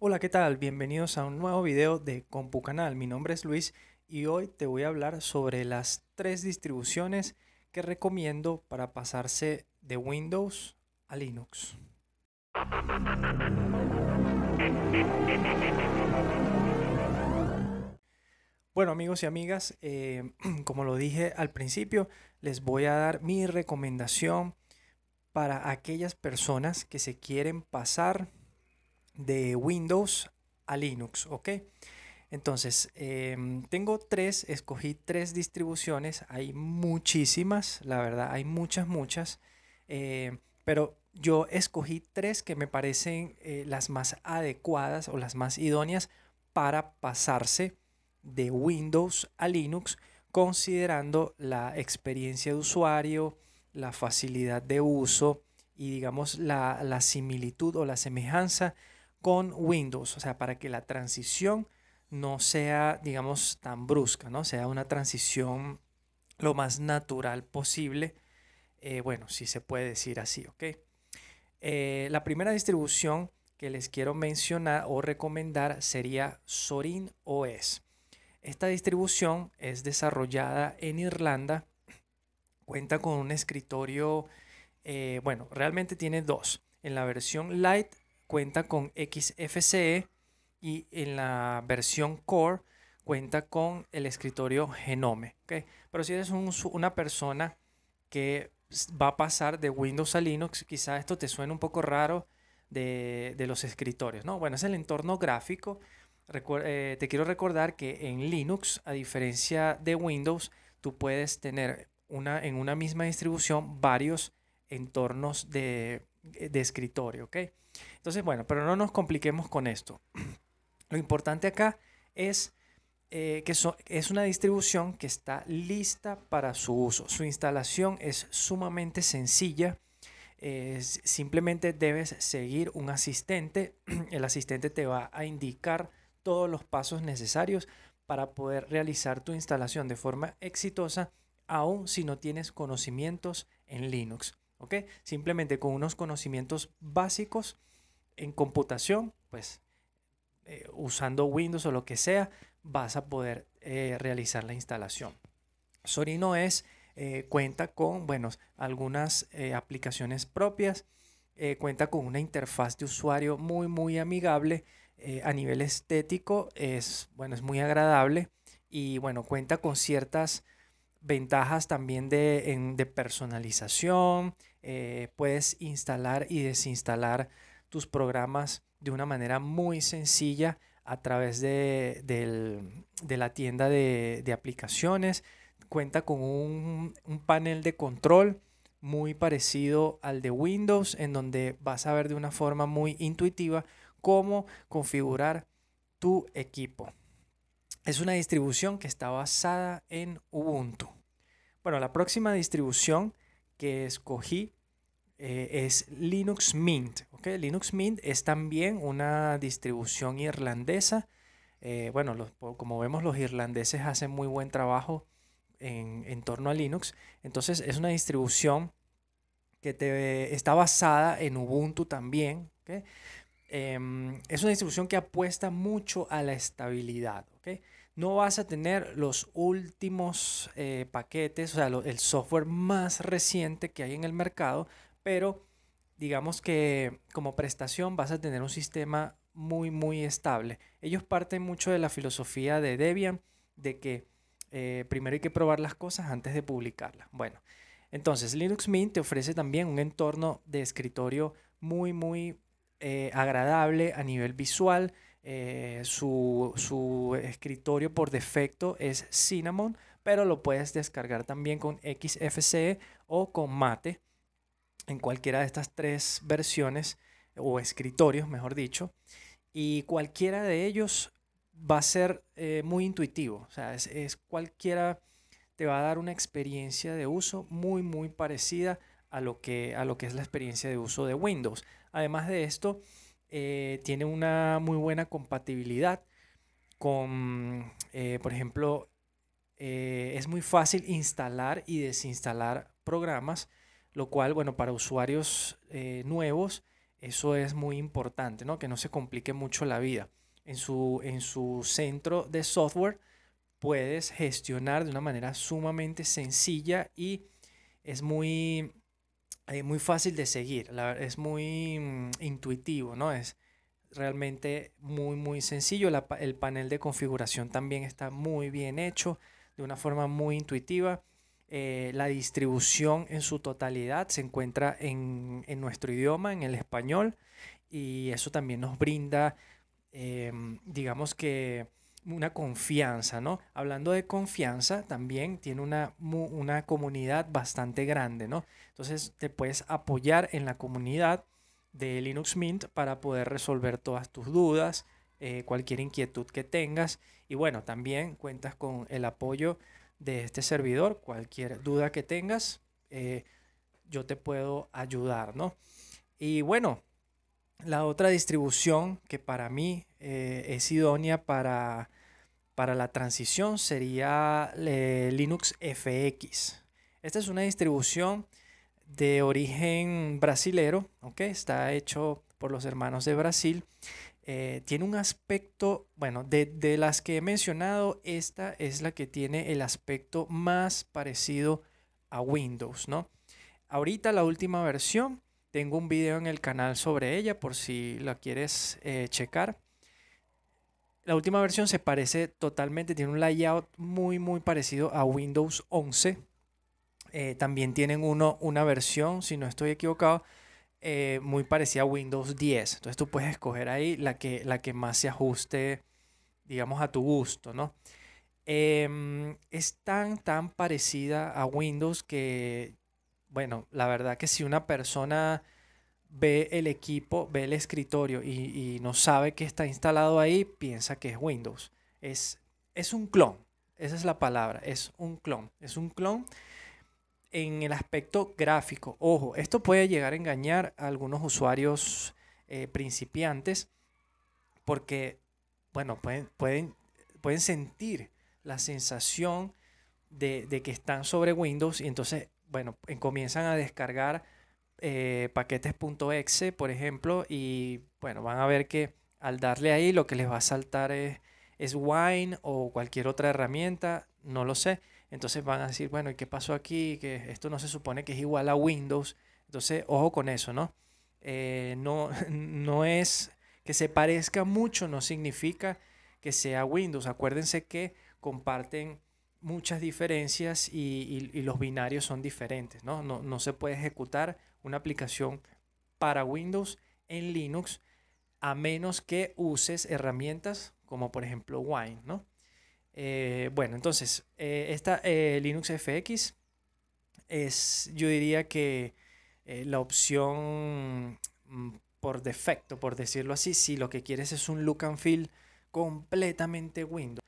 Hola, ¿qué tal? Bienvenidos a un nuevo video de CompuCanal. Mi nombre es Luis y hoy te voy a hablar sobre las tres distribuciones que recomiendo para pasarse de Windows a Linux. Bueno amigos y amigas, eh, como lo dije al principio, les voy a dar mi recomendación para aquellas personas que se quieren pasar de Windows a Linux, ¿ok? Entonces, em, tengo tres, escogí tres distribuciones, hay muchísimas, la verdad, hay muchas, muchas, eh, pero yo escogí tres que me parecen eh, las más adecuadas o las más idóneas para pasarse de Windows a Linux, considerando la experiencia de usuario, la facilidad de uso y digamos la, la similitud o la semejanza con Windows, o sea, para que la transición no sea, digamos, tan brusca, ¿no? Sea una transición lo más natural posible, eh, bueno, si se puede decir así, ¿ok? Eh, la primera distribución que les quiero mencionar o recomendar sería Sorin OS. Esta distribución es desarrollada en Irlanda, cuenta con un escritorio, eh, bueno, realmente tiene dos. En la versión light cuenta con XFCE y en la versión Core cuenta con el escritorio Genome. Pero si eres una persona que va a pasar de Windows a Linux, quizá esto te suene un poco raro de, los escritorios. ¿no? Bueno, es el entorno gráfico. Eh, te quiero recordar que en Linux, a diferencia de Windows, tú puedes tener una, en una misma distribución varios entornos de, eh, de escritorio, ¿ok? Entonces, bueno, pero no nos compliquemos con esto. Lo importante acá es eh, que es una distribución que está lista para su uso. Su instalación es sumamente sencilla. simplemente debes seguir un asistente. El asistente te va a indicar todos los pasos necesarios para poder realizar tu instalación de forma exitosa, aun si no tienes conocimientos en Linux. Simplemente con unos conocimientos básicos en computación, pues eh, usando Windows o lo que sea, vas a poder eh, realizar la instalación. Sorino es, eh, cuenta con, bueno, algunas aplicaciones propias, cuenta con una interfaz de usuario muy, muy amigable a nivel estético, es, bueno, es muy agradable y, bueno, cuenta con ciertas ventajas también de, personalización, eh, puedes instalar y desinstalar tus programas de una manera muy sencilla a través de, la tienda de, aplicaciones. Cuenta con un panel de control muy parecido al de Windows, en donde vas a ver de una forma muy intuitiva cómo configurar tu equipo es una distribución que está basada en Ubuntu. Bueno, la próxima distribución que escogí eh, es Linux Mint. ¿okay? Linux Mint es también una distribución irlandesa. Eh, bueno, como vemos, los irlandeses hacen muy buen trabajo en, torno a Linux. Entonces, es una distribución que te, está basada en Ubuntu también. Em, es una distribución que apuesta mucho a la estabilidad. No vas a tener los últimos eh, paquetes, o sea, el software más reciente que hay en el mercado, pero digamos que como prestación vas a tener un sistema muy, muy estable. Ellos parten mucho de la filosofía de Debian, de que eh, primero hay que probar las cosas antes de publicarlas. Bueno, entonces Linux Mint te ofrece también un entorno de escritorio muy, muy eh, agradable a nivel visual. Eh, su, escritorio por defecto es Cinnamon, pero lo puedes descargar también con XFCE o con Mate en cualquiera de estas tres versiones o escritorios, mejor dicho. Y cualquiera de ellos va a ser eh, muy intuitivo. O sea, es, es, cualquiera te va a dar una experiencia de uso muy, muy parecida a lo que, a lo que es la experiencia de uso de Windows. Además de esto, eh, tiene una muy buena compatibilidad con, eh, por ejemplo, eh, es muy fácil instalar y desinstalar programas, lo cual, bueno, para usuarios nuevos, eso es muy importante, ¿no? Que no se complique mucho la vida. En su, en su centro de software puedes gestionar de una manera sumamente sencilla y es muy es eh, muy fácil de seguir, es muy mm, intuitivo, ¿no? Es realmente muy, muy sencillo. el panel de configuración también está muy bien hecho, de una forma muy intuitiva. Eh, la distribución en su totalidad se encuentra en, nuestro idioma, en el español, y eso también nos brinda, em, digamos que, una confianza, ¿no? Hablando de confianza, también tiene una, una comunidad bastante grande, ¿no? Entonces te puedes apoyar en la comunidad de Linux Mint para poder resolver todas tus dudas, eh, cualquier inquietud que tengas. Y bueno, también cuentas con el apoyo de este servidor. Cualquier duda que tengas, eh, yo te puedo ayudar, ¿no? Y bueno, la otra distribución que para mí eh, es idónea para, la transición sería eh, Linux FX. Esta es una distribución de origen brasilero, está hecho por los hermanos de Brasil. Eh, tiene un aspecto, bueno, de, de, las que he mencionado, esta es la que tiene el aspecto más parecido a Windows, ¿no? Ahorita la última versión tengo un video en el canal sobre ella por si la quieres eh, checar. La última versión se parece totalmente, tiene un layout muy muy parecido a Windows 11. Eh, también tienen uno, una versión, si no estoy equivocado, eh, muy parecida a Windows 10. Entonces tú puedes escoger ahí la que, la que más se ajuste, digamos, a tu gusto, ¿no? Em, es tan, tan parecida a Windows que bueno, la verdad que si una persona ve el equipo, ve el escritorio y, no sabe que está instalado ahí, piensa que es Windows. Es, es un clon, esa es la palabra, es un clon. Es un clon en el aspecto gráfico. Ojo, esto puede llegar a engañar a algunos usuarios eh, principiantes porque, bueno, pueden, pueden, pueden sentir la sensación de, de que están sobre Windows y entonces bueno, comienzan a descargar eh, paquetes.exe, por ejemplo, y bueno, van a ver que al darle ahí lo que les va a saltar es, es Wine o cualquier otra herramienta, no lo sé. Entonces van a decir, bueno, ¿y qué pasó aquí? Que esto no se supone que es igual a Windows. Entonces, ojo con eso, ¿no? Eh, no, no es que se parezca mucho, no significa que sea Windows. Acuérdense que comparten muchas diferencias y, los binarios son diferentes, ¿no? ¿no? se puede ejecutar una aplicación para Windows en Linux a menos que uses herramientas como por ejemplo Wine, ¿no? Eh, bueno, entonces, eh, esta eh, Linux FX es, yo diría que la opción mm, por defecto, por decirlo así, si lo que quieres es un look and feel completamente Windows.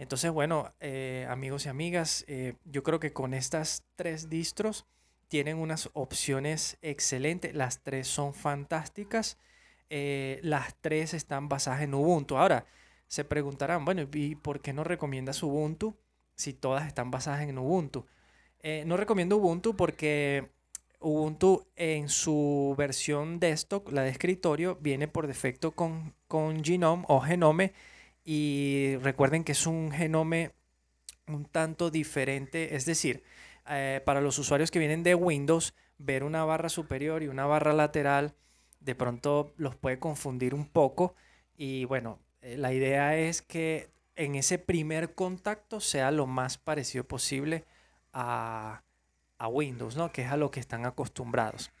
Entonces, bueno, eh, amigos y amigas, eh, yo creo que con estas tres distros tienen unas opciones excelentes. Las tres son fantásticas. Eh, las tres están basadas en Ubuntu. Ahora, se preguntarán, bueno, ¿y por qué no recomiendas Ubuntu si todas están basadas en Ubuntu? no recomiendo Ubuntu porque Ubuntu en su versión desktop, la de escritorio, viene por defecto con, con Genome o Genome y recuerden que es un genome un tanto diferente, es decir, eh, para los usuarios que vienen de Windows, ver una barra superior y una barra lateral de pronto los puede confundir un poco. Y bueno, eh, la idea es que en ese primer contacto sea lo más parecido posible a, Windows, ¿no? Que es a lo que están acostumbrados.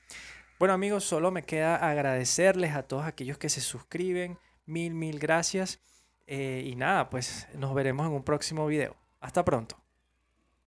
Bueno amigos, solo me queda agradecerles a todos aquellos que se suscriben. Mil, mil gracias. Eh, y nada, pues nos veremos en un próximo video. Hasta pronto.